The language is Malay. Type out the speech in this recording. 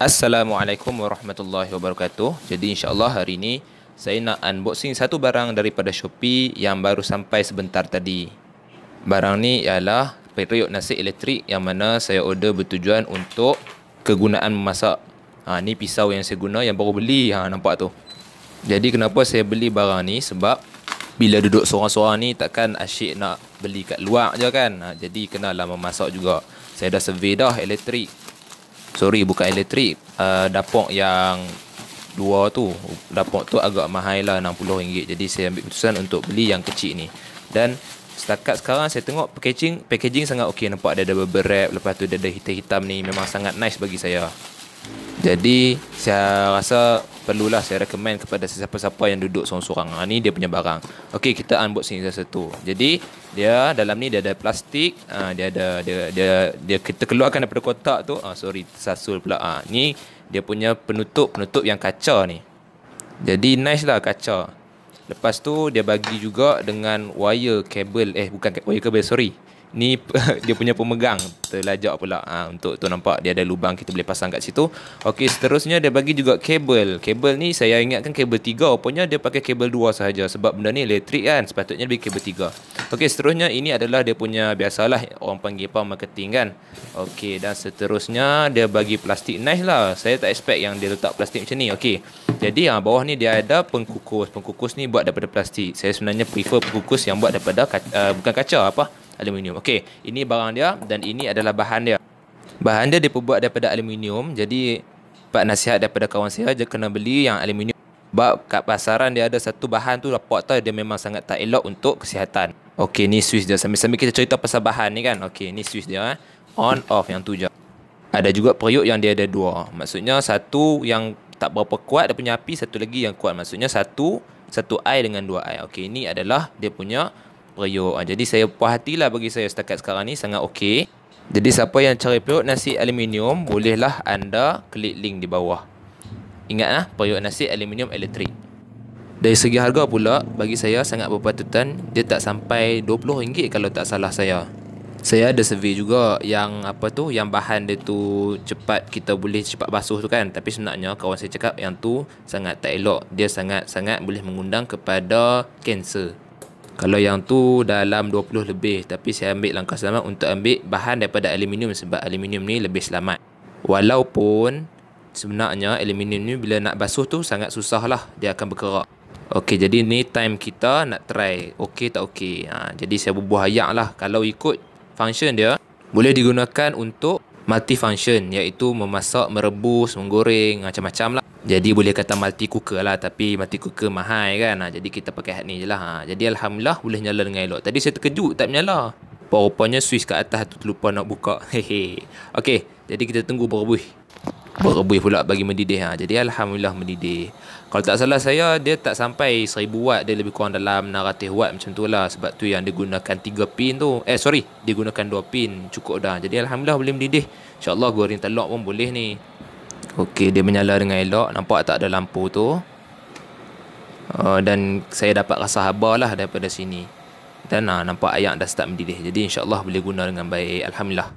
Assalamualaikum warahmatullahi wabarakatuh. Jadi insyaallah hari ini saya nak unboxing satu barang daripada Shopee yang baru sampai sebentar tadi. Barang ni ialah periuk nasi elektrik yang mana saya order bertujuan untuk kegunaan memasak. Ha ni pisau yang saya guna yang baru beli. Ha nampak tu. Jadi kenapa saya beli barang ni sebab bila duduk seorang-seorang ni takkan asyik nak beli kat luar je kan. Ha, jadi kenalah memasak juga. Saya dah survey dah elektrik sorry bukan elektrik uh, dapur yang dua tu dapok tu agak mahal lah RM60 jadi saya ambil keputusan untuk beli yang kecil ni dan setakat sekarang saya tengok packaging packaging sangat okey nampak dia ada bubble wrap lepas tu ada hitam-hitam ni memang sangat nice bagi saya jadi saya rasa perlulah saya recommend kepada sesiapa-siapa yang duduk seorang-seorang. Ha, ni dia punya barang. Okey, kita unbox sini satu. Jadi, dia dalam ni dia ada plastik, ha, dia ada dia dia dia kita keluarkan daripada kotak tu. Ah ha, sorry, tersasul pula. Ah ha, ni dia punya penutup-penutup yang kaca ni. Jadi nice lah kaca. Lepas tu dia bagi juga dengan wire kabel eh bukan wire kabel sorry ni dia punya pemegang terlajak pula ha, untuk tu nampak dia ada lubang kita boleh pasang kat situ okey seterusnya dia bagi juga kabel kabel ni saya ingatkan kabel tiga. rupanya dia pakai kabel dua sahaja sebab benda ni elektrik kan sepatutnya dia bagi kabel tiga. okey seterusnya ini adalah dia punya biasalah orang panggil apa marketing kan okey dan seterusnya dia bagi plastik nice lah saya tak expect yang dia letak plastik macam ni okey jadi ha, bawah ni dia ada pengkukus pengkukus ni buat daripada plastik saya sebenarnya prefer pengkukus yang buat daripada kaca, uh, bukan kaca apa aluminium. Okey, ini barang dia dan ini adalah bahan dia. Bahan dia diperbuat daripada aluminium. Jadi, pak nasihat daripada kawan saya je kena beli yang aluminium. Sebab kat pasaran dia ada satu bahan tu rapat tau dia memang sangat tak elok untuk kesihatan. Okey, ni switch dia. Sambil-sambil kita cerita pasal bahan ni kan. Okey, ni switch dia. Eh. On, off yang tu je. Ada juga periuk yang dia ada dua. Maksudnya satu yang tak berapa kuat dia punya api. Satu lagi yang kuat. Maksudnya satu satu air dengan dua air. Okey, ini adalah dia punya periuk. Ha, jadi saya puas hatilah bagi saya setakat sekarang ni sangat okey. Jadi siapa yang cari periuk nasi aluminium bolehlah anda klik link di bawah. Ingatlah periuk nasi aluminium elektrik. Dari segi harga pula bagi saya sangat berpatutan dia tak sampai RM20 kalau tak salah saya. Saya ada survey juga yang apa tu yang bahan dia tu cepat kita boleh cepat basuh tu kan tapi sebenarnya kawan saya cakap yang tu sangat tak elok dia sangat sangat boleh mengundang kepada kanser. Kalau yang tu dalam 20 lebih Tapi saya ambil langkah selamat untuk ambil bahan daripada aluminium Sebab aluminium ni lebih selamat Walaupun sebenarnya aluminium ni bila nak basuh tu sangat susah lah Dia akan berkerak Okey, jadi ni time kita nak try Okey tak okey ha, Jadi saya berbuah ayak lah Kalau ikut function dia Boleh digunakan untuk function, iaitu memasak, merebus, menggoreng macam-macam lah. Jadi boleh kata multi cooker lah tapi multi cooker mahal kan. Ha, jadi kita pakai hat ni je lah. Ha. Jadi Alhamdulillah boleh nyala dengan elok. Tadi saya terkejut tak menyala. Rupanya Swiss kat atas tu terlupa nak buka. Hehe. Okay, jadi kita tunggu berbuih berebih pula bagi mendidih ha. jadi Alhamdulillah mendidih kalau tak salah saya dia tak sampai 1000 watt dia lebih kurang dalam 600 watt macam tu lah sebab tu yang digunakan gunakan 3 pin tu eh sorry dia gunakan 2 pin cukup dah jadi Alhamdulillah boleh mendidih insyaAllah goreng telok pun boleh ni ok dia menyala dengan elok nampak tak ada lampu tu uh, dan saya dapat rasa habar lah daripada sini dan uh, nampak ayam dah start mendidih jadi insyaAllah boleh guna dengan baik Alhamdulillah